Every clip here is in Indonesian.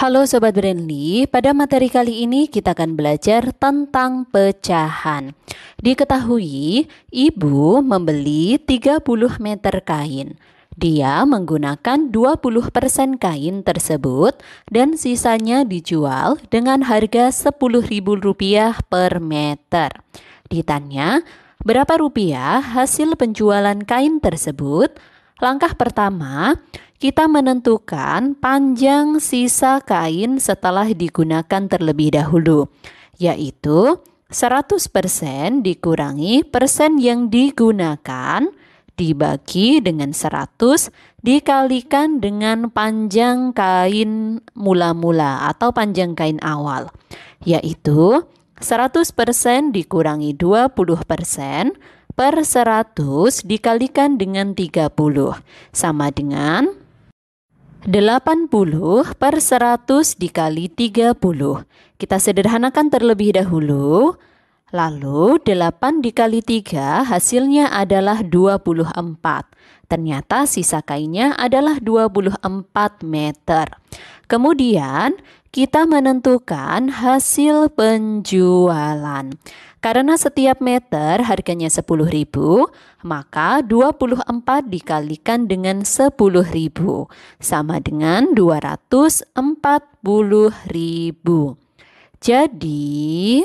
Halo Sobat Brandly, pada materi kali ini kita akan belajar tentang pecahan. Diketahui, ibu membeli 30 meter kain. Dia menggunakan 20% kain tersebut dan sisanya dijual dengan harga Rp10.000 per meter. Ditanya, berapa rupiah hasil penjualan kain tersebut? Langkah pertama, kita menentukan panjang sisa kain setelah digunakan terlebih dahulu, yaitu 100% dikurangi persen yang digunakan dibagi dengan 100 dikalikan dengan panjang kain mula-mula atau panjang kain awal, yaitu 100% dikurangi 20% per 100 dikalikan dengan 30 sama dengan 80 per 100 dikali 30. Kita sederhanakan terlebih dahulu. Lalu 8 dikali 3 hasilnya adalah 24. Ternyata sisa kainnya adalah 24 meter. Kemudian, kita menentukan hasil penjualan. Karena setiap meter harganya 10.000, maka 24 dikalikan dengan 10.000 sama dengan 240.000. Jadi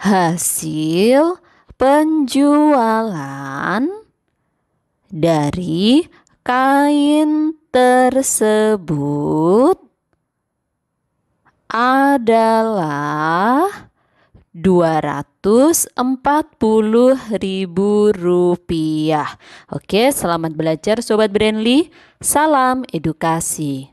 hasil penjualan dari kain tersebut adalah dua ratus empat puluh ribu rupiah. Oke, selamat belajar Sobat Brandly. Salam edukasi.